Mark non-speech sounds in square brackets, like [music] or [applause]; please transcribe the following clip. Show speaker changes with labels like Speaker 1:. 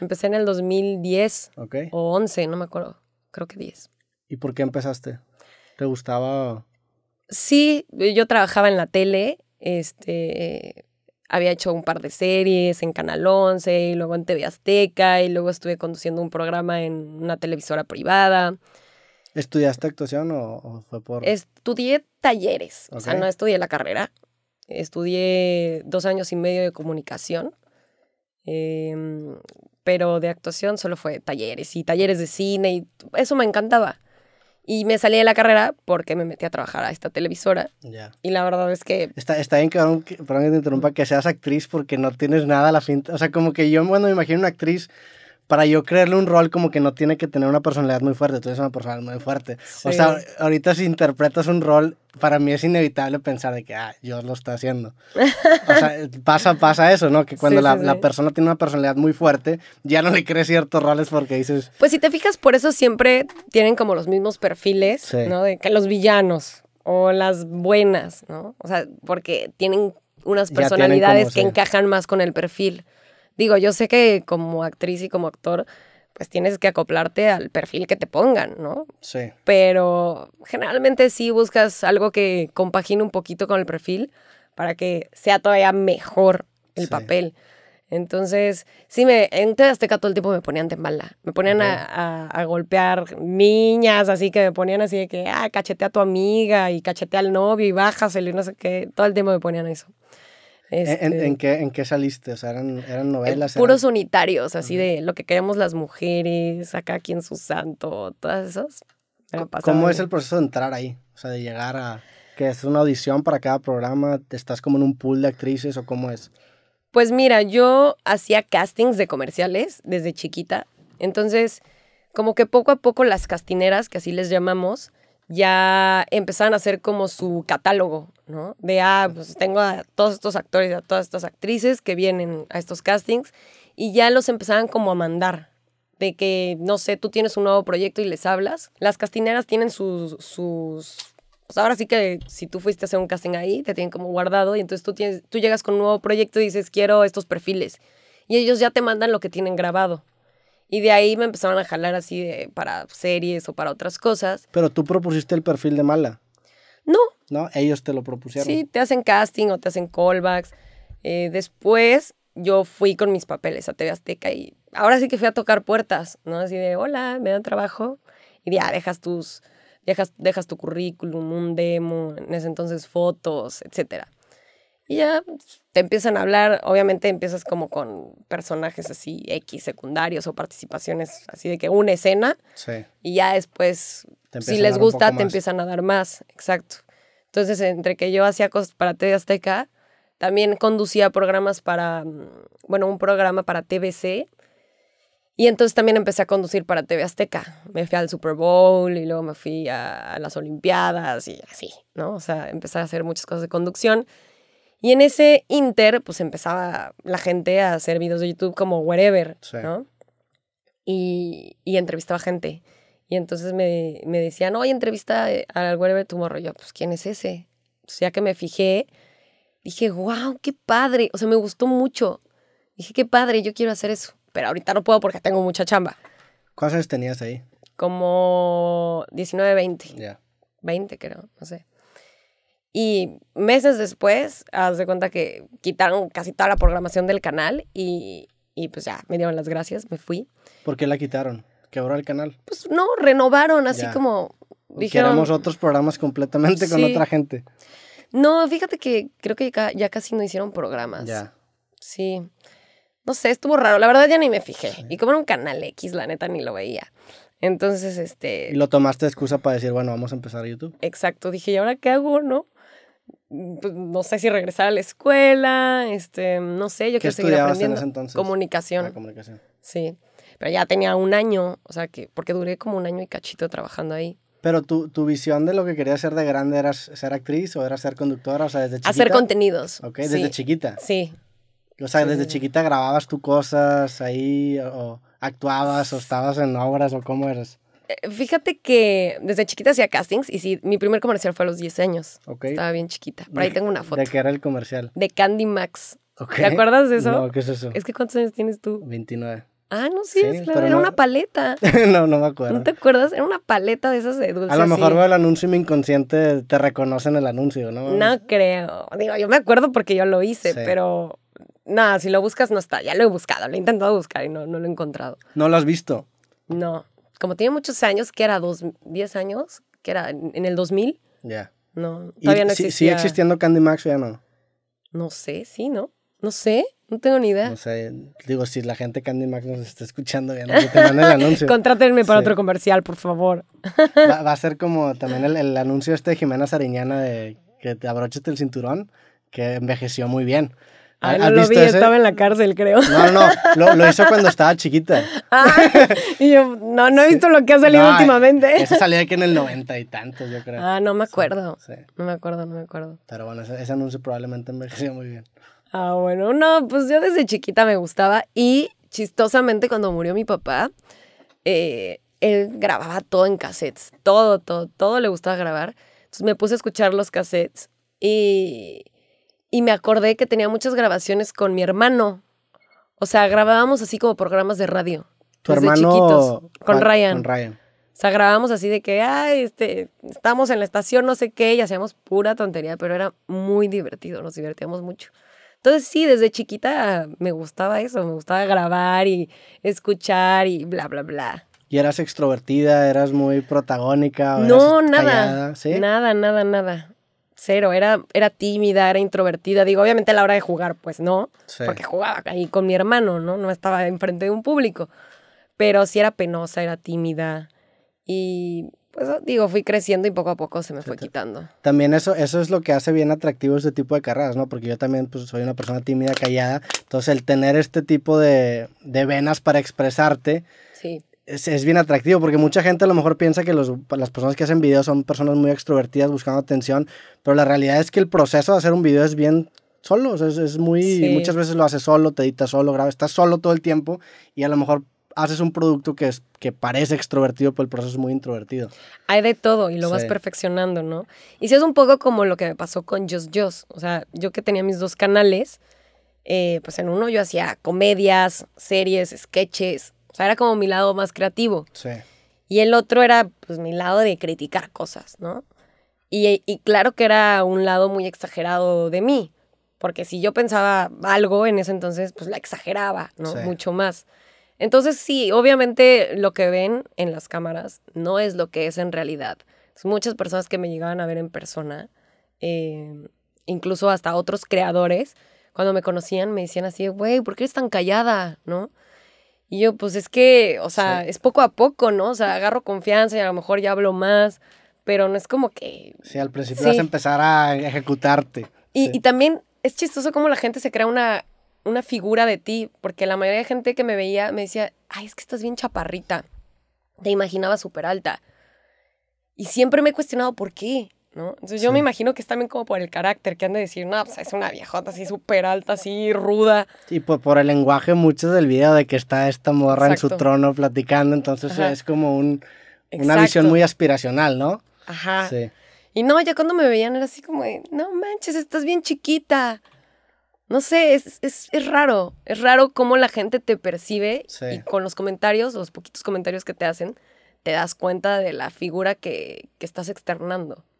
Speaker 1: Empecé en el 2010 o 11, no me acuerdo, creo que 10.
Speaker 2: ¿Y por qué empezaste? ¿Te gustaba?
Speaker 1: Sí, yo trabajaba en la tele, este, había hecho un par de series en Canal 11 y luego en TV Azteca y luego estuve conduciendo un programa en una televisora privada.
Speaker 2: ¿Estudiaste actuación o, fue por...?
Speaker 1: Estudié talleres, o sea, no estudié la carrera. Estudié dos años y medio de comunicación. Eh, pero de actuación solo fue talleres y talleres de cine y eso me encantaba. Y me salí de la carrera porque me metí a trabajar a esta televisora. Y la verdad es que...
Speaker 2: Está, bien, que, te interrumpa, que seas actriz porque no tienes nada a la fin... O sea, como que yo, cuando me imagino una actriz para yo creerle un rol como que no tiene que tener una personalidad muy fuerte, tú eres una personalidad muy fuerte. O sea, ahorita si interpretas un rol, para mí es inevitable pensar de que, ah, Dios lo está haciendo. O sea, [laughs] pasa, pasa eso, ¿no? Que cuando la, persona tiene una personalidad muy fuerte, ya no le crees ciertos roles porque dices...
Speaker 1: Pues si te fijas, por eso siempre tienen como los mismos perfiles, ¿no? De que los villanos o las buenas, ¿no? O sea, porque tienen unas personalidades que encajan más con el perfil. Digo, yo sé que como actriz y como actor, pues tienes que acoplarte al perfil que te pongan, ¿no? Sí. Pero generalmente sí buscas algo que compagine un poquito con el perfil para que sea todavía mejor el papel. Entonces, sí, me, en TV Azteca todo el tiempo me ponían de mala. Me ponían a, golpear niñas, así que me ponían así de que, ah, cachetea a tu amiga y cachetea al novio y bájaselo y no sé qué. Todo el tiempo me ponían eso. Este, ¿En,
Speaker 2: qué, ¿En, qué, saliste? O sea, eran, eran novelas. Puros
Speaker 1: unitarios, así de lo que queremos las mujeres, acá quien su santo, todas esas.
Speaker 2: ¿Cómo es el proceso de entrar ahí? O sea, de llegar a. que es una audición para cada programa? ¿Estás como en un pool de actrices o cómo es?
Speaker 1: Pues mira, yo hacía castings de comerciales desde chiquita. Entonces, como que poco a poco las castineras, que así les llamamos, ya empezaban a hacer como su catálogo, ¿no? De, ah, pues tengo a todos estos actores y a todas estas actrices que vienen a estos castings y ya los empezaban como a mandar. De que, no sé, tú tienes un nuevo proyecto y les hablas. Las castineras tienen sus, sus pues ahora sí que si tú fuiste a hacer un casting ahí, te tienen como guardado y entonces tú, tienes, tú llegas con un nuevo proyecto y dices, quiero estos perfiles. Y ellos ya te mandan lo que tienen grabado. Y de ahí me empezaron a jalar así de, para series o para otras cosas.
Speaker 2: Pero tú propusiste el perfil de mala. No. No, ellos te lo propusieron. Sí,
Speaker 1: te hacen casting o te hacen callbacks. Eh, después yo fui con mis papeles a TV Azteca y ahora sí que fui a tocar puertas, ¿no? Así de, hola, me dan trabajo. Y ya dejas tus, dejas, dejas tu currículum, un demo, en ese entonces fotos, etcétera. Y ya te empiezan a hablar, obviamente empiezas como con personajes así X secundarios o participaciones así de que una escena. Sí. Y ya después, si les gusta, te empiezan a dar más, exacto. Entonces, entre que yo hacía cosas para TV Azteca, también conducía programas para, mm, bueno, un programa para TVC Y entonces también empecé a conducir para TV Azteca. Me fui al Super Bowl y luego me fui a, las Olimpiadas y así, ¿no? O sea, empecé a hacer muchas cosas de conducción. Y en ese inter, pues empezaba la gente a hacer videos de YouTube como wherever, ¿no? Y, y, entrevistaba gente. Y entonces me, me decían, oye, entrevista eh, al wherever tomorrow. Yo, pues, ¿quién es ese? O pues, sea, que me fijé, dije, wow, qué padre. O sea, me gustó mucho. Dije, qué padre, yo quiero hacer eso. Pero ahorita no puedo porque tengo mucha chamba.
Speaker 2: ¿Cuántos años tenías ahí?
Speaker 1: Como 19, 20. Ya. 20, creo, no sé. Y meses después, haz de cuenta que quitaron casi toda la programación del canal y, pues ya, me dieron las gracias,
Speaker 2: me fui. ¿Por qué la quitaron? ¿Quebró el canal?
Speaker 1: Pues no, renovaron, así como dijeron. Queremos otros
Speaker 2: programas completamente con otra gente.
Speaker 1: No, fíjate que creo que ya, casi no hicieron programas. Ya. Sí. No sé, estuvo raro. La verdad ya ni me fijé. Y como era un canal X, la neta ni lo veía. Entonces, este... Y
Speaker 2: lo tomaste de excusa para decir, bueno, vamos a empezar YouTube.
Speaker 1: Exacto. Dije, ¿y ahora qué hago, no? Pues, no sé si regresar a la escuela, este, no sé, yo ¿Qué quiero seguir aprendiendo. En ese entonces? Comunicación. Ah, comunicación. Sí. Pero ya tenía un año, o sea que, porque duré como un año y cachito trabajando ahí.
Speaker 2: Pero tu, visión de lo que querías ser de grande era ser actriz o era ser conductora, o sea, desde chiquita. Hacer contenidos. Ok, desde chiquita. Sí. O sea, desde chiquita grababas tú cosas ahí, o, o actuabas, o estabas en obras, o cómo eres.
Speaker 1: Eh, fíjate que desde chiquita hacía castings y sí, mi primer comercial fue a los 10 años. Estaba bien chiquita. Por ahí tengo una foto. ¿De qué era el comercial? De Candy Max. ¿Te acuerdas de eso? No, ¿qué es eso? Es que ¿cuántos años tienes tú? 29. Ah, no, sí, es claro. Era una paleta. [laughs]
Speaker 2: no, no me acuerdo. ¿No te
Speaker 1: acuerdas? Era una paleta de esas de dulces. A lo mejor veo
Speaker 2: el anuncio y mi inconsciente te reconoce en el anuncio, ¿no? No
Speaker 1: creo. Digo, yo me acuerdo porque yo lo hice, pero nada, si lo buscas no está. Ya lo he buscado, lo he intentado buscar y no, no lo he encontrado.
Speaker 2: ¿No lo has visto?
Speaker 1: No como tiene muchos años, que era dos, 10 años, que era en el 2000.
Speaker 2: Ya. No, todavía no existía. ¿Sigue existiendo Candy Max o ya no?
Speaker 1: No sé, sí, ¿no? No sé, no tengo ni idea. No
Speaker 2: sé, digo, si la gente Candy Max nos está escuchando, ya no te manden el [laughs] anuncio. Contrátenme para otro
Speaker 1: comercial, por favor.
Speaker 2: Va, a ser como también el, anuncio este de Jimena Sariñana de que te abroches el cinturón, que envejeció muy bien. Ay, no lo vi, estaba en
Speaker 1: la cárcel, creo. No, no, [laughs] lo, lo hizo cuando
Speaker 2: estaba chiquita.
Speaker 1: [laughs] y yo, no, no he visto lo que ha salido últimamente. Ese salía aquí en el noventa
Speaker 2: y tantos, yo creo.
Speaker 1: Ah, no me acuerdo. No me acuerdo, no me acuerdo.
Speaker 2: Pero bueno, ese, anuncio probablemente me envejeció muy bien.
Speaker 1: Ah, bueno, no, pues yo desde chiquita me gustaba y chistosamente cuando murió mi papá, eh, él grababa todo en cassettes, todo, todo, todo le gustaba grabar. Entonces me puse a escuchar los cassettes y y me acordé que tenía muchas grabaciones con mi hermano. O sea, grabábamos así como programas de radio. Tu hermano con Ryan. Ryan. O sea, grabábamos así de que, ay, este, estamos en la estación, no sé qué, y hacíamos pura tontería, pero era muy divertido, nos divertíamos mucho. Entonces sí, desde chiquita me gustaba eso, me gustaba grabar y escuchar y bla, bla, bla.
Speaker 2: ¿Y eras extrovertida? ¿Eras muy protagónica? no, nada. Nada,
Speaker 1: nada, nada cero, era, era tímida, era introvertida. Digo, obviamente a la hora de jugar, pues no, porque jugaba ahí con mi hermano, ¿no? No estaba enfrente de un público. Pero sí era penosa, era tímida. Y pues digo, fui creciendo y poco a poco se me fue quitando.
Speaker 2: También eso, eso es lo que hace bien atractivo este tipo de carreras, ¿no? Porque yo también pues, soy una persona tímida, callada. Entonces el tener este tipo de, de venas para expresarte, sí es, bien atractivo porque mucha gente a lo mejor piensa que las personas que hacen videos son personas muy extrovertidas buscando atención, pero la realidad es que el proceso de hacer un video es bien solo, es, muy, muchas veces lo haces solo, te editas solo, grabas, estás solo todo el tiempo y a lo mejor haces un producto que, es, que parece extrovertido, pero el proceso es muy introvertido.
Speaker 1: Hay de todo y lo vas perfeccionando, ¿no? Y si es un poco como lo que me pasó con Just Just, o sea, yo que tenía mis dos canales, eh, pues en uno yo hacía comedias, series, sketches, o sea, era como mi lado más creativo. Sí. Y el otro era pues mi lado de criticar cosas, ¿no? Y, claro que era un lado muy exagerado de mí, porque si yo pensaba algo en ese entonces, pues la exageraba, ¿no? Mucho más. Entonces sí, obviamente lo que ven en las cámaras no es lo que es en realidad. muchas personas que me llegaban a ver en persona, eh, incluso hasta otros creadores, cuando me conocían me decían así, güey, ¿por qué eres tan callada? ¿No? Y yo, pues es que, o sea, es poco a poco, ¿no? O sea, agarro confianza y a lo mejor ya hablo más, pero no es como que...
Speaker 2: Sí, al principio vas a empezar a ejecutarte. Y,
Speaker 1: también es chistoso cómo la gente se crea una, una figura de ti, porque la mayoría de gente que me veía me decía, ay, es que estás bien chaparrita, te imaginaba súper alta. Y siempre me he cuestionado por qué. Entonces yo me imagino que es también como por el carácter que han de decir, no, pues, es una viejota así súper alta, así ruda.
Speaker 2: Y por, por el lenguaje mucho del video de que está esta morra en su trono platicando, entonces es como un,
Speaker 1: una visión muy
Speaker 2: aspiracional, ¿no?
Speaker 1: Ajá. Sí. Y no, ya cuando me veían era así como, no manches, estás bien chiquita. No sé, es, es, raro, es raro cómo la gente te percibe y con los comentarios, los poquitos comentarios que te hacen, te das cuenta de la figura que, que estás externando.